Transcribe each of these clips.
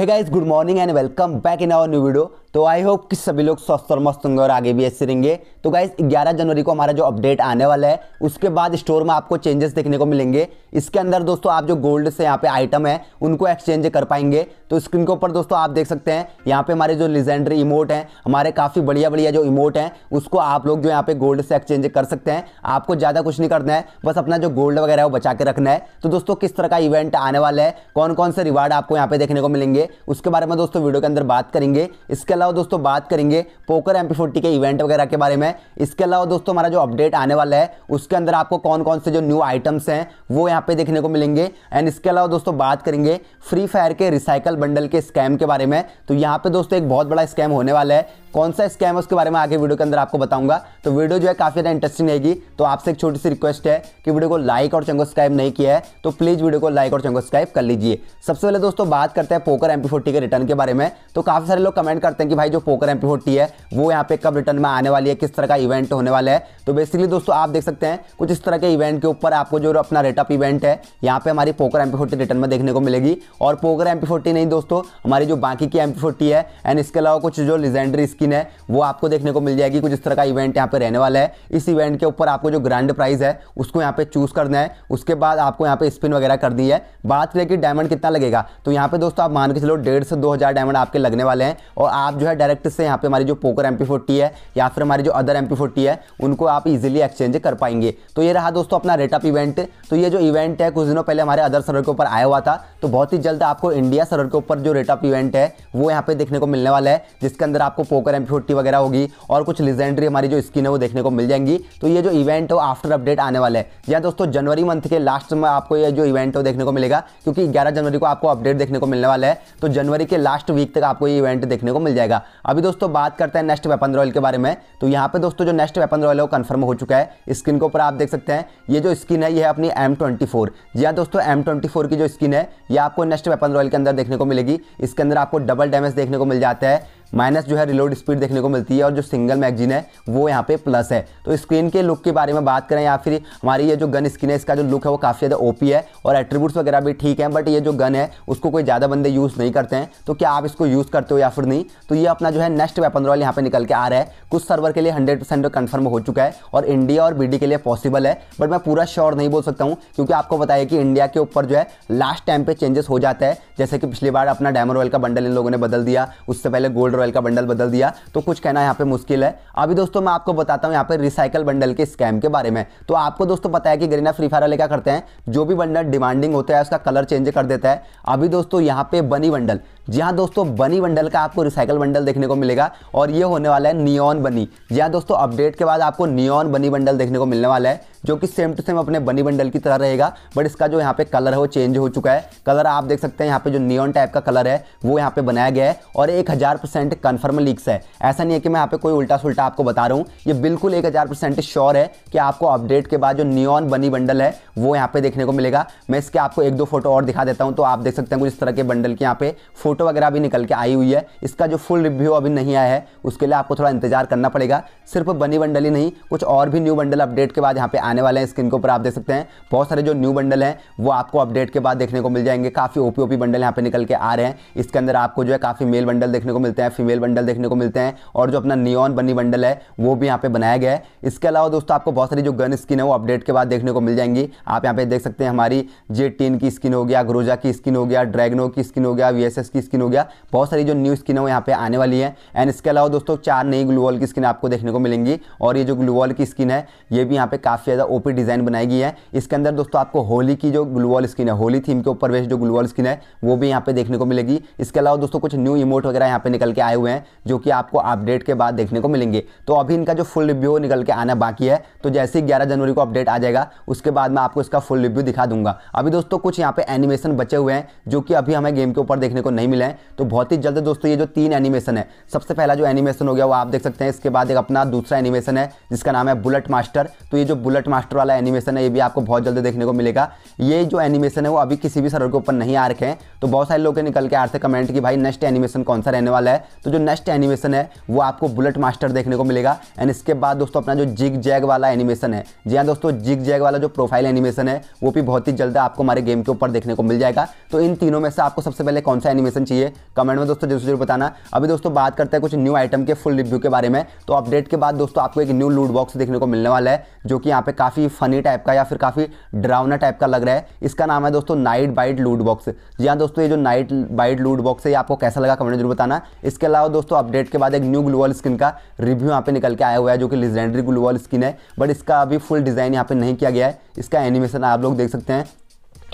hey guys good morning and welcome back in our new video तो I hope कि सभी लोग स्वस्थ और मस्त होंगे और आगे भी ऐसे रहेंगे तो गाइज 11 जनवरी को हमारा जो अपडेट आने वाला है उसके बाद स्टोर में आपको चेंजेस देखने को मिलेंगे इसके अंदर दोस्तों आप जो गोल्ड से यहाँ पे आइटम है उनको एक्सचेंज कर पाएंगे तो स्क्रीन के ऊपर दोस्तों आप देख सकते हैं यहाँ पे हमारे जो लिजेंडरी इमोट हैं हमारे काफ़ी बढ़िया बढ़िया जो इमोट हैं उसको आप लोग जो यहाँ पे गोल्ड से एक्सचेंज कर सकते हैं आपको ज़्यादा कुछ नहीं करना है बस अपना जो गोल्ड वगैरह है वो बचा के रखना है तो दोस्तों किस तरह का इवेंट आने वाला है कौन कौन से रिवार्ड आपको यहाँ पे देखने को मिलेंगे उसके बारे में दोस्तों वीडियो के अंदर बात करेंगे इसके अलावा अलावा दोस्तों बात करेंगे पोकर एम पी के इवेंट वगैरह के बारे में इसके अलावा दोस्तों हमारा जो अपडेट आने वाला है उसके अंदर आपको कौन कौन से जो न्यू आइटम्स हैं वो यहाँ पे देखने को मिलेंगे एंड इसके अलावा दोस्तों बात करेंगे फ्री फायर के रिसाइकल बंडल के स्कैम के बारे में तो यहाँ पे दोस्तों एक बहुत बड़ा स्कैम होने वाला है कौन सा स्कैम है उसके बारे में आगे वीडियो के अंदर आपको बताऊंगा तो वीडियो जो है काफ़ी ज़्यादा इंटरेस्टिंग रहेगी तो आपसे एक छोटी सी रिक्वेस्ट है कि वीडियो को लाइक और चैनल सब्सक्राइब नहीं किया है तो प्लीज़ वीडियो को लाइक और चैनल सब्सक्राइब कर लीजिए सबसे पहले दोस्तों बात करते हैं पोकर एम के रिटर्न के बारे में तो काफ़ी सारे लोग कमेंट करते हैं कि भाई जो पोकर एम है वो यहाँ पे कब रिटर्न में आने वाली है किस तरह का इवेंट होने वाला है तो बेसिकली दोस्तों आप देख सकते हैं कुछ इस तरह के इवेंट के ऊपर आपको जो अपना रेटअप इवेंट है यहाँ पे हमारी पोकर एम रिटर्न में देखने को मिलेगी और पोकर एम नहीं दोस्तों हमारी जो बाकी की एम है एंड इसके अलावा कुछ जो लिजेंडरी स्किल स्किन है वो आपको देखने को मिल जाएगी कुछ इस तरह का इवेंट यहाँ पे रहने वाला है इस इवेंट के ऊपर आपको जो ग्रैंड प्राइज है उसको यहाँ पे चूज करना है उसके बाद आपको यहाँ पे स्पिन वगैरह कर दी है बात करें कि डायमंड कितना लगेगा तो यहाँ पे दोस्तों आप मान के चलो डेढ़ से दो डायमंड आपके लगने वाले हैं और आप जो है डायरेक्ट से यहाँ पे हमारी जो पोकर एम है या फिर हमारी जो अदर एम है उनको आप इजिली एक्सचेंज कर पाएंगे तो ये रहा दोस्तों अपना रेटअप इवेंट तो ये जो इवेंट है कुछ दिनों पहले हमारे अदर सर्वर के ऊपर आया हुआ था तो बहुत ही जल्द आपको इंडिया सर्वर के ऊपर जो रेटअप इवेंट है वो यहाँ पे देखने को मिलने वाला है जिसके अंदर आपको पोकर होकर एम वगैरह होगी और कुछ लिजेंडरी हमारी जो स्किन है वो देखने को मिल जाएंगी तो ये जो इवेंट है आफ्टर अपडेट आने वाला है या हाँ दोस्तों जनवरी मंथ के लास्ट में आपको ये जो इवेंट है देखने को मिलेगा क्योंकि ग्यारह जनवरी को आपको अपडेट देखने को मिलने वाला है तो जनवरी के लास्ट वीक तक आपको ये इवेंट देखने को मिल जाएगा अभी दोस्तों बात करते हैं नेक्स्ट वेपन रॉयल के बारे में तो यहाँ पे दोस्तों जो नेक्स्ट वेपन रॉयल है वो कन्फर्म हो चुका है स्किन के ऊपर आप देख सकते हैं ये जो स्किन है ये है अपनी एम ट्वेंटी फोर जी हाँ दोस्तों एम ट्वेंटी फोर की जो स्किन है ये आपको नेक्स्ट वेपन रॉयल के अंदर देखने को मिलेगी इसके अंदर आपको डबल डैमेज देखने को मिल जाता है माइनस जो है रिलोड स्पीड देखने को मिलती है और जो सिंगल मैगजीन है वो यहाँ पे प्लस है तो स्क्रीन के लुक के बारे में बात करें या फिर हमारी ये जो गन स्क्रीन है इसका जो लुक है वो काफ़ी ज़्यादा ओपी है और एट्रीब्यूट्स वगैरह भी ठीक है बट ये जो गन है उसको कोई ज़्यादा बंदे यूज़ नहीं करते हैं तो क्या आप इसको यूज़ करते हो या फिर नहीं तो ये अपना जो है नेक्स्ट वेपन रॉयल यहाँ पर निकल के आ रहा है कुछ सर्वर के लिए हंड्रेड परसेंट कन्फर्म हो चुका है और इंडिया और बी के लिए पॉसिबल है बट मैं पूरा श्योर नहीं बोल सकता हूँ क्योंकि आपको बताया कि इंडिया के ऊपर जो है लास्ट टाइम पर चेंजेस हो जाता है जैसे कि पिछली बार अपना डायमंड रॉयल का बंडल इन लोगों ने बदल दिया उससे पहले गोल्ड रॉयल मोबाइल का बंडल बदल दिया तो कुछ कहना यहाँ पे मुश्किल है अभी दोस्तों मैं आपको बताता हूँ यहाँ पे रिसाइकल बंडल के स्कैम के बारे में तो आपको दोस्तों पता है कि गरीना फ्री फायर वाले क्या करते हैं जो भी बंडल डिमांडिंग होता है उसका कलर चेंज कर देता है अभी दोस्तों यहाँ पे बनी बंडल जी हाँ दोस्तों बनी बंडल का आपको रिसाइकल बंडल देखने को मिलेगा और ये होने वाला है नियॉन बनी जी हाँ दोस्तों अपडेट के बाद आपको नियॉन बनी बंडल देखने को मिलने वाला है जो कि सेम टू सेम अपने बनी बंडल की तरह रहेगा बट इसका जो यहाँ पे कलर है वो चेंज हो चुका है कलर आप देख सकते हैं यहाँ पे जो नियॉन टाइप का कलर है वो यहाँ पे बनाया गया है और एक हज़ार परसेंट कन्फर्म लीक्स है ऐसा नहीं है कि मैं यहाँ पे कोई उल्टा सुल्टा आपको बता रहा हूँ ये बिल्कुल एक हज़ार परसेंट श्योर है कि आपको अपडेट के बाद जो नियॉन बनी बंडल है वो यहाँ पे देखने को मिलेगा मैं इसके आपको एक दो फोटो और दिखा देता हूँ तो आप देख सकते हैं कुछ इस तरह के बंडल के यहाँ पे फोटो फोटो वगैरह अभी निकल के आई हुई है इसका जो फुल रिव्यू अभी नहीं आया है उसके लिए आपको थोड़ा इंतजार करना पड़ेगा सिर्फ बनी बंडल ही नहीं कुछ और भी न्यू बंडल अपडेट के बाद यहाँ पे आने वाले हैं स्क्रीन के ऊपर आप देख सकते हैं बहुत सारे जो न्यू बंडल हैं वो आपको अपडेट के बाद देखने को मिल जाएंगे काफ़ी ओपी ओपी बंडल यहाँ पे निकल के आ रहे हैं इसके अंदर आपको जो है काफ़ी मेल बंडल देखने को मिलते हैं फीमेल बंडल देखने को मिलते हैं और जो अपना नियॉन बनी बंडल है वो भी यहाँ पे बनाया गया है इसके अलावा दोस्तों आपको बहुत सारी जो गन स्किन है वो अपडेट के बाद देखने को मिल जाएंगी आप यहाँ पे देख सकते हैं हमारी जे की स्किन हो गया ग्रोजा की स्किन हो गया ड्रैगनो की स्किन हो गया वी की स्किन हो गया बहुत सारी जो न्यू स्किन है वो यहाँ पे आने वाली है एंड इसके अलावा दोस्तों चार नई ग्लू वॉल की स्किन आपको देखने को मिलेंगी और ये जो ग्लू वॉल की स्किन है ये भी यहाँ पे काफ़ी ज़्यादा ओपी डिज़ाइन बनाई गई है इसके अंदर दोस्तों आपको होली की जो ग्लू वॉल स्किन है होली थीम के ऊपर वैसे जो ग्लू वॉल स्किन है वो भी यहाँ पे देखने को मिलेगी इसके अलावा दोस्तों कुछ न्यू इमोट वगैरह यहाँ पे निकल के आए हुए हैं जो कि आपको अपडेट के बाद देखने को मिलेंगे तो अभी इनका जो फुल रिव्यू निकल के आना बाकी है तो जैसे ही ग्यारह जनवरी को अपडेट आ जाएगा उसके बाद मैं आपको इसका फुल रिव्यू दिखा दूंगा अभी दोस्तों कुछ यहाँ पे एनिमेशन बचे हुए हैं जो कि अभी हमें गेम के ऊपर देखने को नहीं मिला है तो बहुत ही जल्द दोस्तों ये जो तीन एनिमेशन है सबसे पहला जो एनिमेशन हो गया वो आप देख सकते हैं इसके बाद एक अपना दूसरा एनिमेशन है जिसका नाम है बुलेट मास्टर तो ये जो बुलेट मास्टर वाला एनिमेशन है ये भी आपको बहुत जल्द देखने को मिलेगा ये जो एनिमेशन है वो अभी किसी भी सर्वर के ऊपर नहीं आ रखे हैं तो बहुत सारे लोग निकल के आ रहे कमेंट कि भाई नेक्स्ट एनिमेशन कौन सा रहने वाला है तो जो नेक्स्ट एनिमेशन है वो आपको बुलेट मास्टर देखने को मिलेगा एंड इसके बाद दोस्तों अपना जो जिग जैग वाला एनिमेशन है जी हाँ दोस्तों जिग जैग वाला जो प्रोफाइल एनिमेशन है वो भी बहुत ही जल्द आपको हमारे गेम के ऊपर देखने को मिल जाएगा तो इन तीनों में से आपको सबसे पहले कौन सा एनिमेशन चाहिए कमेंट में दोस्तों जरूर जरूर बताना अभी दोस्तों बात करते हैं कुछ न्यू आइटम के फुल रिव्यू के बारे में तो अपडेट के बाद दोस्तों आपको एक न्यू लूट बॉक्स देखने को मिलने वाला है जो कि यहाँ पे काफ़ी फनी टाइप का या फिर काफ़ी डरावना टाइप का लग रहा है इसका नाम है दोस्तों नाइट बाइट लूट बॉक्स जी हाँ दोस्तों ये जो नाइट बाइट लूट बॉक्स है ये आपको कैसा लगा कमेंट जरूर बताना इसके अलावा दोस्तों अपडेट के बाद एक न्यू ग्लोअल स्किन का रिव्यू यहाँ पे निकल के आया हुआ है जो कि लेजेंडरी ग्लोअल स्किन है बट इसका अभी फुल डिज़ाइन यहाँ पे नहीं किया गया है इसका एनिमेशन आप लोग देख सकते हैं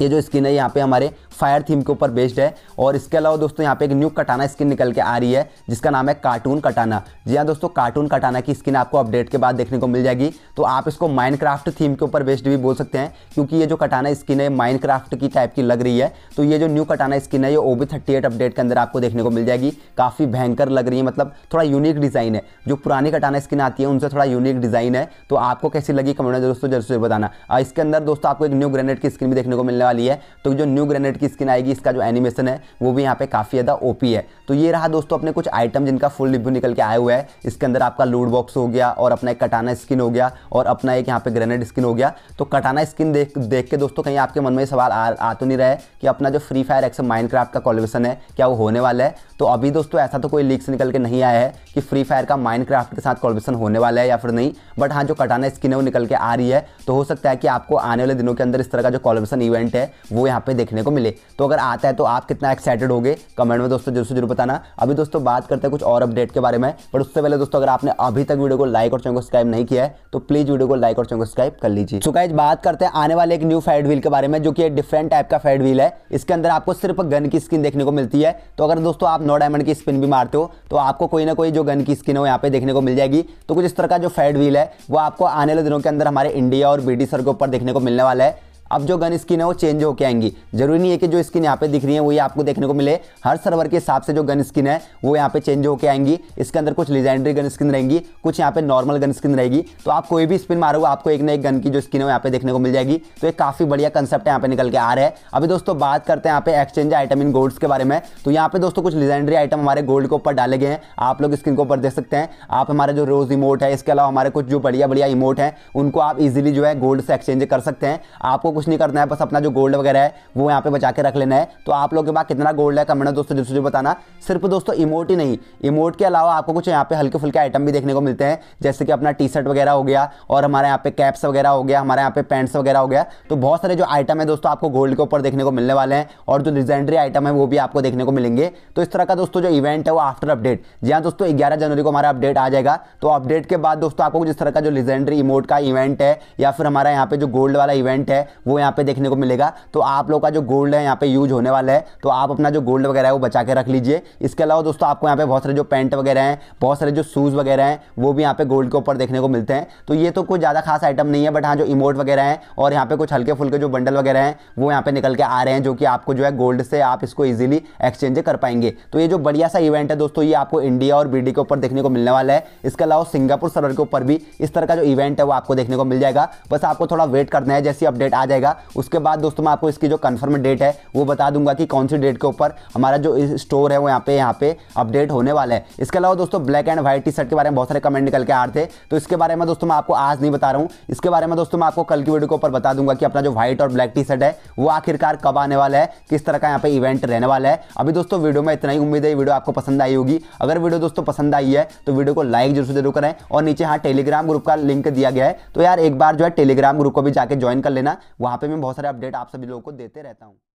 ये जो स्किन है यहाँ पे हमारे फायर थीम के ऊपर बेस्ड है और इसके अलावा दोस्तों यहाँ पे एक न्यू कटाना स्किन निकल के आ रही है जिसका नाम है कार्टून कटाना जी हाँ दोस्तों कार्टून कटाना की स्किन आपको अपडेट के बाद देखने को मिल जाएगी तो आप इसको माइनक्राफ्ट थीम के ऊपर बेस्ड भी बोल सकते हैं क्योंकि ये जो कटाना स्किन है माइनक्राफ्ट की टाइप की लग रही है तो ये जो न्यू कटाना स्किन है ये ओबी थर्टी एट अपडेट के अंदर आपको देखने को मिल जाएगी काफ़ी भयंकर लग रही है मतलब थोड़ा यूनिक डिज़ाइन है जो पुरानी कटाना स्किन आती है उनसे थोड़ा यूनिक डिज़ाइन है तो आपको कैसी लगी कमेंट में दोस्तों जरूर बताना इसके अंदर दोस्तों आपको एक न्यू ग्रेनेड की स्किन भी देखने को मिलने वाली है तो जो न्यू ग्रेनेड की स्किन आएगी इसका जो एनिमेशन है वो भी यहाँ पे काफ़ी ज़्यादा ओपी है तो ये रहा दोस्तों अपने कुछ आइटम जिनका फुल रिव्यू निकल के आया हुआ है इसके अंदर आपका लूड बॉक्स हो गया और अपना एक कटाना स्किन हो गया और अपना एक यहाँ पे ग्रेनेड स्किन हो गया तो कटाना स्किन देख देख के दोस्तों कहीं आपके मन में सवाल आ, आ तो नहीं रहे कि अपना जो फ्री फायर एक्स माइंड का कॉलिवेशन है क्या वो होने वाला है तो अभी दोस्तों ऐसा तो कोई लीक्स निकल के नहीं आया है कि फ्री फायर का माइंड के साथ कॉलिवेशन होने वाला है या फिर नहीं बट हाँ जो कटाना स्किन है वो निकल के आ रही है तो हो सकता है कि आपको आने वाले दिनों के अंदर इस तरह का जो कॉलिवेशन इवेंट है वो यहाँ पे देखने को मिले तो अगर आता है तो आप कितना एक्साइटेड होगे कमेंट में दोस्तों जरूर से जरूर बताना अभी दोस्तों बात करते हैं कुछ और अपडेट के बारे में पर उससे पहले दोस्तों अगर आपने अभी तक वीडियो को लाइक और चैनल को सब्सक्राइब नहीं किया है तो प्लीज वीडियो को लाइक और चैनल को सब्सक्राइब कर लीजिए सो गाइज बात करते हैं आने वाले एक न्यू फेड व्हील के बारे में जो कि डिफरेंट टाइप का फेड व्हील है इसके अंदर आपको सिर्फ गन की स्किन देखने को मिलती है तो अगर दोस्तों आप नो डायमंड की स्पिन भी मारते हो तो आपको कोई ना कोई जो गन की स्किन हो यहाँ पे देखने को मिल जाएगी तो कुछ इस तरह का जो फेड व्हील है वो आपको आने वाले दिनों के अंदर हमारे इंडिया और बी सर के ऊपर देखने को मिलने वाला है अब जो गन स्किन है वो चेंज होकर आएंगी जरूरी नहीं है कि जो स्किन यहाँ पे दिख रही है वही आपको देखने को मिले हर सर्वर के हिसाब से जो गन स्किन है वो यहाँ पे चेंज होकर आएंगी इसके अंदर कुछ लेजेंडरी गन स्किन रहेंगी कुछ यहाँ पे नॉर्मल गन स्किन रहेगी तो आप कोई भी स्पिन मारोगे आपको एक ना एक गन की जो स्किन है यहाँ पे देखने को मिल जाएगी तो एक काफी बढ़िया कंसेप्ट यहाँ पे निकल के आ रहा है अभी दोस्तों बात करते हैं यहाँ पे एक्सचेंज आइटम इन गोल्ड्स के बारे में तो यहाँ पे दोस्तों कुछ लेजेंडरी आइटम हमारे गोल्ड के ऊपर डाले गए हैं आप लोग स्क्रीन के ऊपर देख सकते हैं आप हमारे जो रोज इमोट है इसके अलावा हमारे कुछ जो बढ़िया बढ़िया इमोट है उनको आप इजिली जो है गोल्ड से एक्सचेंज कर सकते हैं आपको कुछ नहीं करना है बस अपना जो गोल्ड वगैरह है वो यहाँ पे बचा के रख लेना है तो आप लोग के पास कितना गोल्ड है कमेंट दोस्तों जरूर बताना सिर्फ दोस्तों इमोट ही नहीं इमोट के अलावा आपको कुछ यहाँ पे हल्के फुल्के आइटम भी देखने को मिलते हैं जैसे कि अपना टी शर्ट वगैरह हो गया और हमारे यहाँ पे कैप्स वगैरह हो गया हमारे यहाँ पे पैंट्स वगैरह हो गया तो बहुत सारे जो आइटम है दोस्तों आपको गोल्ड के ऊपर देखने को मिलने वाले हैं और जो लेजेंडरी आइटम है वो भी आपको देखने को मिलेंगे तो इस तरह का दोस्तों जो इवेंट है वो आफ्टर अपडेट जी हाँ दोस्तों ग्यारह जनवरी को हमारा अपडेट आ जाएगा तो अपडेट के बाद दोस्तों आपको जिस तरह का जो लिजेंडरी इमोट का इवेंट है या फिर हमारा यहाँ पे जो गोल्ड वाला इवेंट है वो वो यहाँ पे देखने को मिलेगा तो आप लोग का जो गोल्ड है यहाँ पे यूज होने वाला है तो आप अपना जो गोल्ड वगैरह है वो बचा के रख लीजिए इसके अलावा दोस्तों आपको यहाँ पे बहुत सारे जो पैंट वगैरह हैं बहुत सारे जो शूज़ वगैरह हैं वो भी यहाँ पे गोल्ड के ऊपर देखने को मिलते हैं तो ये तो कोई ज़्यादा खास आइटम नहीं है बट हाँ जो इमोट वगैरह हैं और यहाँ पे कुछ हल्के फुल्के जो बंडल वगैरह हैं वो यहाँ पे निकल के आ रहे हैं जो कि आपको जो है गोल्ड से आप इसको ईजिली एक्सचेंज कर पाएंगे तो ये जो बढ़िया सा इवेंट है दोस्तों ये आपको इंडिया और बी के ऊपर देखने को मिलने वाला है इसके अलावा सिंगापुर सर्वर के ऊपर भी इस तरह का जो इवेंट है वो आपको देखने को मिल जाएगा बस आपको थोड़ा वेट करना है जैसी अपडेट आ जाएगा जाएगा उसके बाद दोस्तों मैं आपको इसकी जो कन्फर्म डेट है वो बता दूंगा कि कौन सी डेट के ऊपर हमारा जो स्टोर है वो यहाँ पे यहाँ पे अपडेट होने वाला है इसके अलावा दोस्तों black and white T shirt के बारे में बहुत सारे कमेंट निकल के आ रहे थे तो इसके बारे में दोस्तों मैं आपको आज नहीं बता रहा हूँ इसके बारे में दोस्तों मैं आपको कल की वीडियो के ऊपर बता दूंगा कि अपना जो व्हाइट और ब्लैक टी शर्ट है वो आखिरकार कब आने वाला है किस तरह का यहाँ पे इवेंट रहने वाला है अभी दोस्तों वीडियो में इतना ही उम्मीद है वीडियो आपको पसंद आई होगी अगर वीडियो दोस्तों पसंद आई है तो वीडियो को लाइक जरूर जरूर करें और नीचे हाँ टेलीग्राम ग्रुप का लिंक दिया गया है तो यार एक बार जो है टेलीग्राम ग्रुप को भी जाकर ज्वाइन कर लेना वहाँ वहाँ पे मैं बहुत सारे अपडेट आप सभी लोगों को देते रहता हूँ